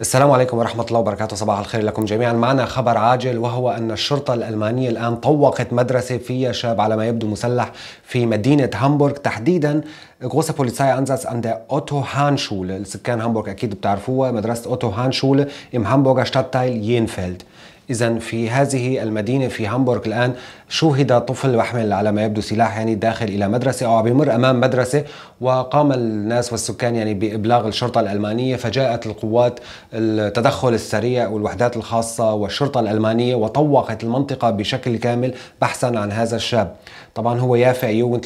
السلام عليكم ورحمة الله وبركاته صباح الخير لكم جميعا معنا خبر عاجل وهو أن الشرطة الألمانية الآن طوقت مدرسة فيها شاب على ما يبدو مسلح في مدينة هامبورغ تحديدا Große بوليساي أنزاس عند أوتو hahn schule سكان هامبورغ أكيد بتعرفوها مدرسة أوتو هان شوله im Hamburger Stadtteil Jenfeld. إذا في هذه المدينة في هامبورغ الآن شوهد طفل وحمل على ما يبدو سلاح يعني داخل إلى مدرسة أو عم يمر أمام مدرسة وقام الناس والسكان يعني بإبلاغ الشرطة الألمانية فجاءت القوات التدخل السريع والوحدات الخاصة والشرطة الألمانية وطوقت المنطقة بشكل كامل بحثا عن هذا الشاب طبعا هو يافع يو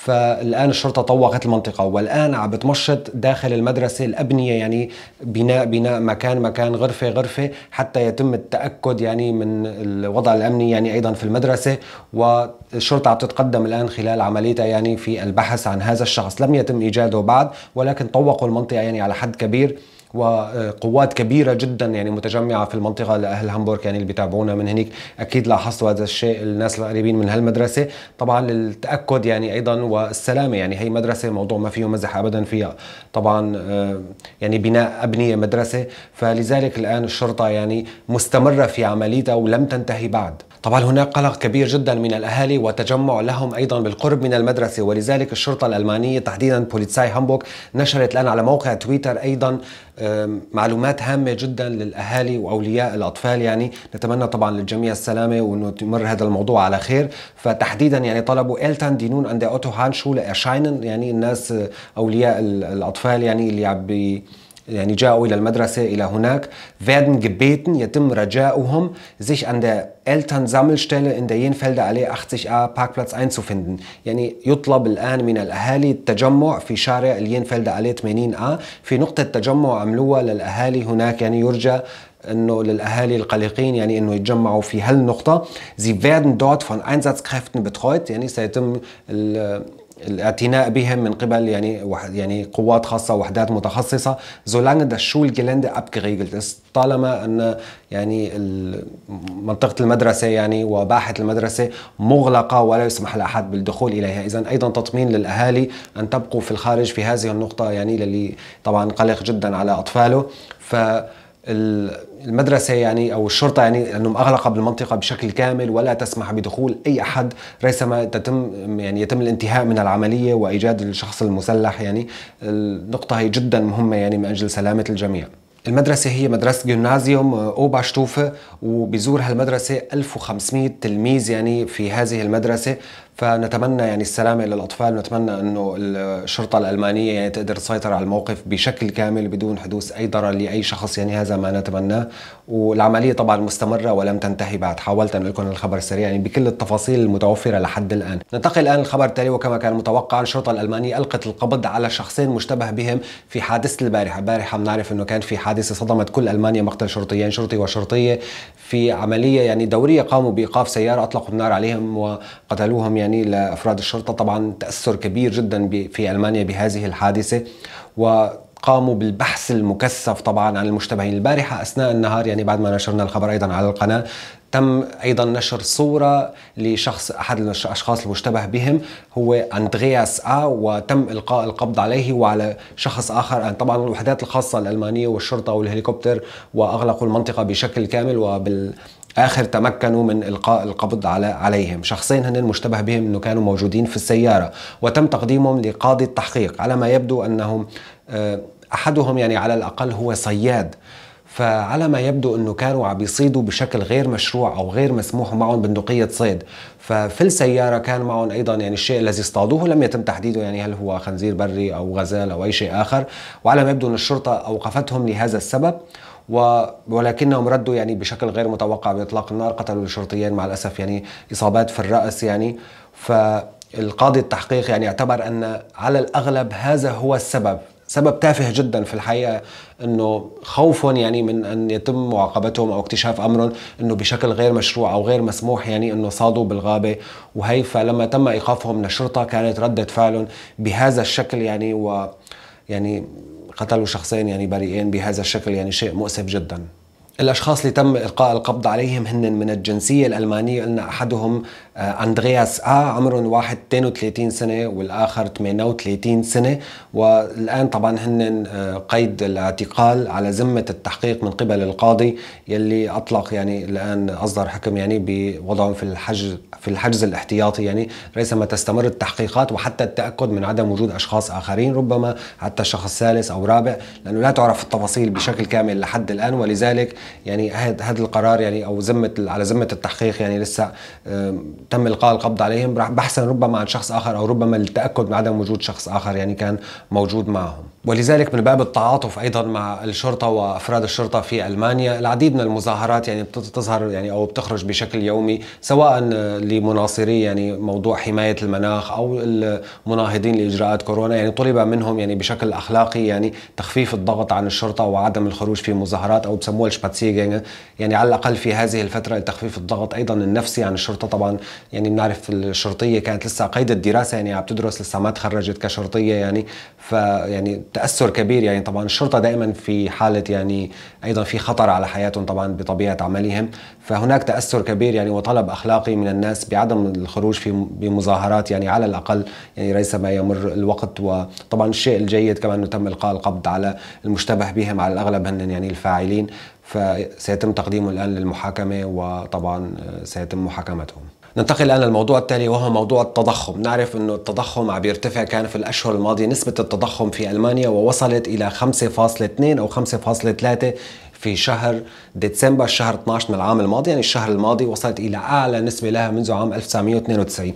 فالان الشرطه طوقت المنطقه والان عم بتمشط داخل المدرسه الابنيه يعني بناء بناء مكان مكان غرفه غرفه حتى يتم التاكد يعني من الوضع الامني يعني ايضا في المدرسه والشرطه عم تتقدم الان خلال عمليتها يعني في البحث عن هذا الشخص لم يتم ايجاده بعد ولكن طوقوا المنطقه يعني على حد كبير وقوات كبيره جدا يعني متجمعه في المنطقه لاهل هامبورغ يعني اللي بيتابعونا من هنيك اكيد لاحظتوا هذا الشيء الناس القريبين من هالمدرسه طبعا للتاكد يعني ايضا والسلامه يعني هي مدرسه موضوع ما فيه مزح ابدا فيها طبعا آه، يعني بناء ابنيه مدرسه فلذلك الان الشرطه يعني مستمره في عمليتها ولم تنتهي بعد طبعا هناك قلق كبير جدا من الأهالي وتجمع لهم أيضا بالقرب من المدرسة ولذلك الشرطة الألمانية تحديدا بوليتساي هامبورغ نشرت الآن على موقع تويتر أيضا معلومات هامة جدا للأهالي وأولياء الأطفال يعني نتمنى طبعا للجميع السلامة وأنه تمر هذا الموضوع على خير فتحديدا يعني طلبوا إلتان دينون اند أوتو هانشو لأشاينن يعني الناس آه، أولياء الأطفال يعني اللي عم يعني جاءوا إلى المدرسة إلى هناك werden gebeten يتم رجاؤهم sich an der Elternsammelstelle in der Jenfelder Allee 80a Parkplatz einzufinden يعني يطلب الآن من الأهالي التجمع في شارع الينفلد Allee 80a في نقطة تجمع عملوها للأهالي هناك يعني يرجى انه للاهالي القلقين يعني انه يتجمعوا في هالنقطه sie werden dort von Einsatzkräften betreut يعني سيتم الاعتناء بهم من قبل يعني يعني قوات خاصه وحدات متخصصه solange das Schulgelände abgeriegelt ابجريجلت طالما ان يعني منطقه المدرسه يعني وباحه المدرسه مغلقه ولا يسمح لاحد بالدخول اليها اذا ايضا تطمين للاهالي ان تبقوا في الخارج في هذه النقطه يعني للي طبعا قلق جدا على اطفاله ف المدرسة يعني أو الشرطة يعني أنهم مغلقة بالمنطقة بشكل كامل ولا تسمح بدخول أي أحد ريثما تتم يعني يتم الانتهاء من العملية وإيجاد الشخص المسلح يعني النقطة هي جدا مهمة يعني من أجل سلامة الجميع المدرسة هي مدرسة جيمنازيوم أوبا شتوفة وبزور هالمدرسة 1500 تلميذ يعني في هذه المدرسة فنتمنى يعني السلامه للاطفال نتمنى انه الشرطه الالمانيه يعني تقدر تسيطر على الموقف بشكل كامل بدون حدوث اي ضرر لاي شخص يعني هذا ما نتمناه والعمليه طبعا مستمره ولم تنتهي بعد حاولت ان لكم الخبر السريع يعني بكل التفاصيل المتوفره لحد الان ننتقل الان للخبر التالي وكما كان متوقع الشرطه الالمانيه القت القبض على شخصين مشتبه بهم في حادثه البارحه البارحه بنعرف انه كان في حادثه صدمت كل المانيا مقتل شرطيين شرطي وشرطيه في عمليه يعني دوريه قاموا بايقاف سياره اطلقوا النار عليهم وقتلوهم يعني يعني لأفراد الشرطة طبعا تأثر كبير جدا في ألمانيا بهذه الحادثة و قاموا بالبحث المكثف طبعا عن المشتبهين البارحة أثناء النهار يعني بعد ما نشرنا الخبر أيضا على القناة تم أيضا نشر صورة لشخص أحد الأشخاص المشتبه بهم هو أندرياس آ وتم إلقاء القبض عليه وعلى شخص آخر طبعا الوحدات الخاصة الألمانية والشرطة والهليكوبتر وأغلقوا المنطقة بشكل كامل وبال آخر تمكنوا من إلقاء القبض على عليهم شخصين هن المشتبه بهم أنه كانوا موجودين في السيارة وتم تقديمهم لقاضي التحقيق على ما يبدو أنهم آه، أحدهم يعني على الأقل هو صياد فعلى ما يبدو انه كانوا عم يصيدوا بشكل غير مشروع او غير مسموح معهم بندقيه صيد ففي السياره كان معهم ايضا يعني الشيء الذي اصطادوه لم يتم تحديده يعني هل هو خنزير بري او غزال او اي شيء اخر وعلى ما يبدو ان الشرطه اوقفتهم لهذا السبب ولكنهم ردوا يعني بشكل غير متوقع باطلاق النار قتلوا الشرطيين مع الاسف يعني اصابات في الراس يعني فالقاضي التحقيق يعني اعتبر ان على الاغلب هذا هو السبب سبب تافه جدا في الحقيقه انه خوف يعني من ان يتم معاقبتهم او اكتشاف امرهم انه بشكل غير مشروع او غير مسموح يعني انه صادوا بالغابه وهي فلما تم ايقافهم من الشرطه كانت رده فعلهم بهذا الشكل يعني و يعني قتلوا شخصين يعني بريئين بهذا الشكل يعني شيء مؤسف جدا الأشخاص اللي تم إلقاء القبض عليهم هن من الجنسية الألمانية قلنا أحدهم آه، أندرياس آ عمرهم واحد 32 سنة والآخر 38 سنة والآن طبعا هن آه، قيد الاعتقال على ذمة التحقيق من قبل القاضي يلي أطلق يعني الآن أصدر حكم يعني بوضعهم في الحجز في الحجز الاحتياطي يعني ريثما تستمر التحقيقات وحتى التأكد من عدم وجود أشخاص آخرين ربما حتى شخص ثالث أو رابع لأنه لا تعرف التفاصيل بشكل كامل لحد الآن ولذلك يعني هذا القرار يعني او ذمه على ذمه التحقيق يعني لسه تم القاء القبض عليهم بحثا ربما عن شخص اخر او ربما للتاكد من عدم وجود شخص اخر يعني كان موجود معهم ولذلك من باب التعاطف ايضا مع الشرطه وافراد الشرطه في المانيا العديد من المظاهرات يعني بتظهر يعني او بتخرج بشكل يومي سواء لمناصري يعني موضوع حمايه المناخ او المناهضين لاجراءات كورونا يعني طلب منهم يعني بشكل اخلاقي يعني تخفيف الضغط عن الشرطه وعدم الخروج في مظاهرات او بسموها Spaziergänge. يعني-, يعني على الأقل في هذه الفترة لتخفيف الضغط أيضا النفسي يعني عن الشرطة طبعا يعني بنعرف الشرطية كانت لسه قيد الدراسة يعني عم تدرس لسه ما تخرجت كشرطية يعني فيعني تأثر كبير يعني طبعا الشرطة دائما في حالة يعني أيضا في خطر على حياتهم طبعا بطبيعة عملهم فهناك تأثر كبير يعني وطلب أخلاقي من الناس بعدم الخروج في بمظاهرات يعني على الأقل يعني ليس ما يمر الوقت وطبعا الشيء الجيد كمان أنه تم إلقاء القبض على المشتبه بهم على الأغلب هن يعني الفاعلين فسيتم تقديمه الآن للمحاكمة وطبعا آه، سيتم محاكمتهم ننتقل الآن للموضوع التالي وهو موضوع التضخم نعرف أنه التضخم عم يرتفع كان في الأشهر الماضية نسبة التضخم في ألمانيا ووصلت إلى 5.2 أو 5.3 في شهر ديسمبر شهر 12 من العام الماضي يعني الشهر الماضي وصلت إلى أعلى نسبة لها منذ عام 1992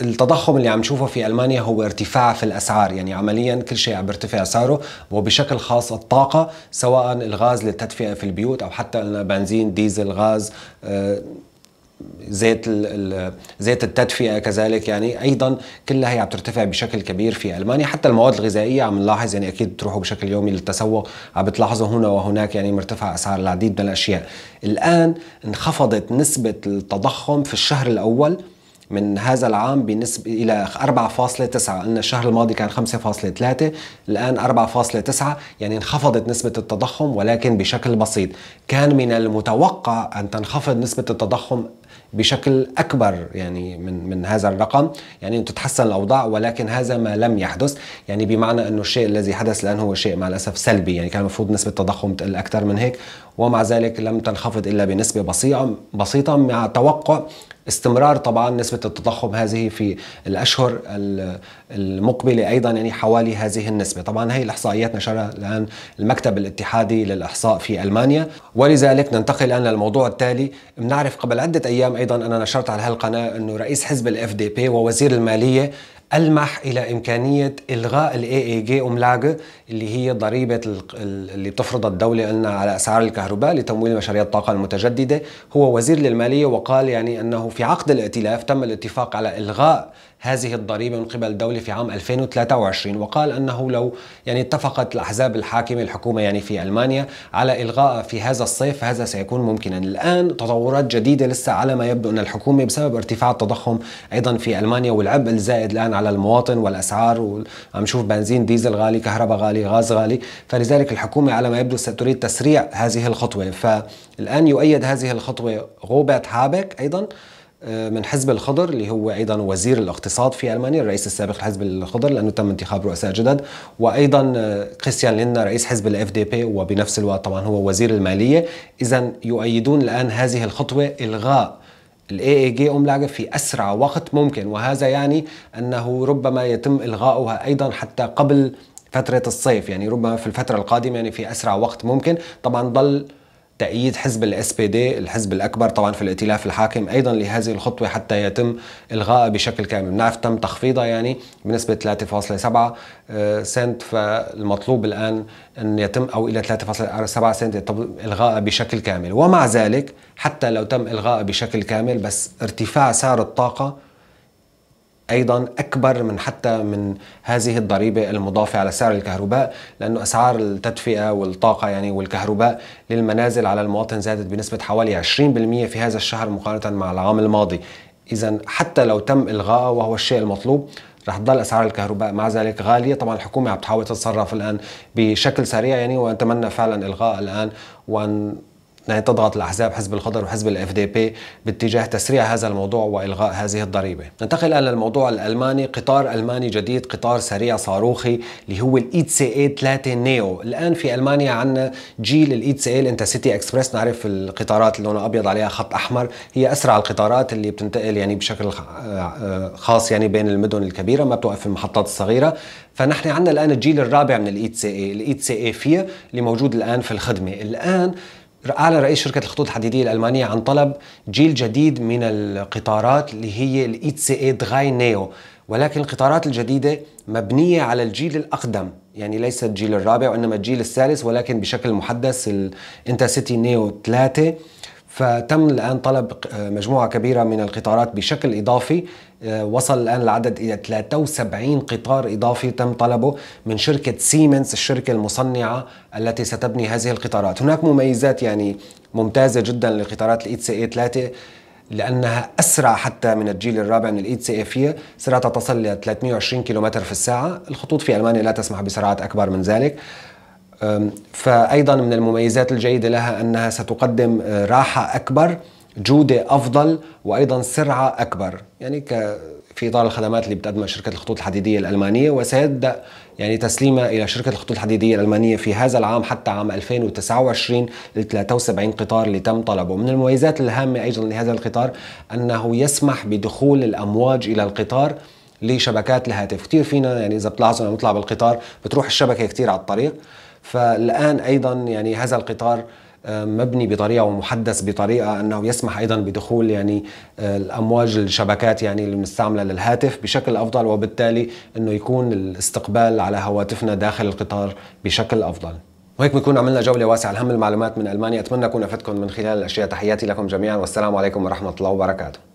التضخم اللي عم نشوفه في المانيا هو ارتفاع في الاسعار يعني عمليا كل شيء عم يرتفع سعره وبشكل خاص الطاقه سواء الغاز للتدفئه في البيوت او حتى بنزين ديزل غاز آه، زيت زيت التدفئه كذلك يعني ايضا كلها هي عم ترتفع بشكل كبير في المانيا حتى المواد الغذائيه عم نلاحظ يعني اكيد بتروحوا بشكل يومي للتسوق عم بتلاحظوا هنا وهناك يعني مرتفع اسعار العديد من الاشياء الان انخفضت نسبه التضخم في الشهر الاول من هذا العام بنسبة إلى 4.9 قلنا الشهر الماضي كان 5.3 الآن 4.9 يعني انخفضت نسبة التضخم ولكن بشكل بسيط كان من المتوقع أن تنخفض نسبة التضخم بشكل اكبر يعني من من هذا الرقم يعني تتحسن الاوضاع ولكن هذا ما لم يحدث يعني بمعنى انه الشيء الذي حدث الان هو شيء مع الاسف سلبي يعني كان المفروض نسبه التضخم تقل اكثر من هيك ومع ذلك لم تنخفض إلا بنسبة بسيطة بسيطة مع توقع استمرار طبعا نسبة التضخم هذه في الأشهر المقبلة أيضا يعني حوالي هذه النسبة طبعا هي الإحصائيات نشرها الآن المكتب الاتحادي للإحصاء في ألمانيا ولذلك ننتقل الآن للموضوع التالي بنعرف قبل عدة أيام أيضا أنا نشرت على هالقناة أنه رئيس حزب الاف دي بي ووزير المالية ألمح إلى إمكانية إلغاء الـ AAG أملاجة اللي هي ضريبة اللي بتفرضها الدولة لنا على أسعار الكهرباء لتمويل مشاريع الطاقة المتجددة هو وزير للمالية وقال يعني أنه في عقد الائتلاف تم الاتفاق على إلغاء هذه الضريبة من قبل الدولة في عام 2023 وقال أنه لو يعني اتفقت الأحزاب الحاكمة الحكومة يعني في ألمانيا على إلغاء في هذا الصيف هذا سيكون ممكنا الآن تطورات جديدة لسه على ما يبدو أن الحكومة بسبب ارتفاع التضخم أيضا في ألمانيا والعبء الزائد الآن على المواطن والأسعار وعم نشوف بنزين ديزل غالي كهرباء غالي غاز غالي فلذلك الحكومة على ما يبدو ستريد تسريع هذه الخطوة فالآن يؤيد هذه الخطوة غوبات هابك أيضا آه، من حزب الخضر اللي هو ايضا وزير الاقتصاد في المانيا الرئيس السابق لحزب الخضر لانه تم انتخاب رؤساء جدد وايضا آه، كريستيان لينا رئيس حزب الاف دي بي وبنفس الوقت طبعا هو وزير الماليه اذا يؤيدون الان هذه الخطوه الغاء الاي اي جي في اسرع وقت ممكن وهذا يعني انه ربما يتم الغاؤها ايضا حتى قبل فتره الصيف يعني ربما في الفتره القادمه يعني في اسرع وقت ممكن طبعا ضل تأييد حزب الاس بي دي الحزب الأكبر طبعا في الائتلاف الحاكم أيضا لهذه الخطوة حتى يتم إلغائها بشكل كامل بنعرف تم تخفيضها يعني بنسبة 3.7 سنت فالمطلوب الآن أن يتم أو إلى 3.7 سنت يتم إلغائها بشكل كامل ومع ذلك حتى لو تم إلغائها بشكل كامل بس ارتفاع سعر الطاقة ايضا اكبر من حتى من هذه الضريبه المضافه على سعر الكهرباء لانه اسعار التدفئه والطاقه يعني والكهرباء للمنازل على المواطن زادت بنسبه حوالي 20% في هذا الشهر مقارنه مع العام الماضي اذا حتى لو تم الغاء وهو الشيء المطلوب رح تضل اسعار الكهرباء مع ذلك غاليه طبعا الحكومه عم تحاول تتصرف الان بشكل سريع يعني ونتمنى فعلا الغاء الان وان يعني تضغط الأحزاب حزب الخضر وحزب الاف دي بي باتجاه تسريع هذا الموضوع وإلغاء هذه الضريبة ننتقل إلى الموضوع الألماني قطار ألماني جديد قطار سريع صاروخي اللي هو الاي سي اي 3 نيو الآن في ألمانيا عندنا جيل الاي سي اي الانترسيتي اكسبرس نعرف القطارات اللي لونها أبيض عليها خط أحمر هي أسرع القطارات اللي بتنتقل يعني بشكل آه، خاص يعني بين المدن الكبيرة ما بتوقف في المحطات الصغيرة فنحن عندنا الآن الجيل الرابع من الاي سي اي الاي سي اي 4 اللي موجود الآن في الخدمة الآن أعلن رئيس شركة الخطوط الحديدية الألمانية عن طلب جيل جديد من القطارات اللي هي الاي سي اي دغاي نيو ولكن القطارات الجديدة مبنية على الجيل الأقدم يعني ليس الجيل الرابع وإنما الجيل الثالث ولكن بشكل محدث الانتا سيتي نيو 3 فتم الآن طلب آه، مجموعة كبيرة من القطارات بشكل إضافي آه، وصل الآن العدد إلى 73 قطار إضافي تم طلبه من شركة سيمنز الشركة المصنعة التي ستبني هذه القطارات هناك مميزات يعني ممتازة جدا لقطارات الاي سي اي 3 لأنها أسرع حتى من الجيل الرابع من الإيد سي إف سرعتها تصل إلى 320 كم في الساعة الخطوط في ألمانيا لا تسمح بسرعات أكبر من ذلك فأيضا من المميزات الجيدة لها أنها ستقدم أه، راحة أكبر جودة أفضل وأيضا سرعة أكبر يعني ك في إطار الخدمات اللي بتقدمها شركة الخطوط الحديدية الألمانية وسيبدأ يعني تسليمها إلى شركة الخطوط الحديدية الألمانية في هذا العام حتى عام 2029 ل 73 قطار اللي تم طلبه من المميزات الهامة أيضا لهذا القطار أنه يسمح بدخول الأمواج إلى القطار لشبكات الهاتف كثير فينا يعني إذا بتلاحظوا لما بنطلع بالقطار بتروح الشبكة كثير على الطريق فالآن أيضا يعني هذا القطار آه، مبني بطريقه ومحدث بطريقه انه يسمح ايضا بدخول يعني آه، الامواج الشبكات يعني المستعمله للهاتف بشكل افضل وبالتالي انه يكون الاستقبال على هواتفنا داخل القطار بشكل افضل. وهيك بنكون عملنا جوله واسعه لهم المعلومات من المانيا، اتمنى اكون افدتكم من خلال الاشياء، تحياتي لكم جميعا والسلام عليكم ورحمه الله وبركاته.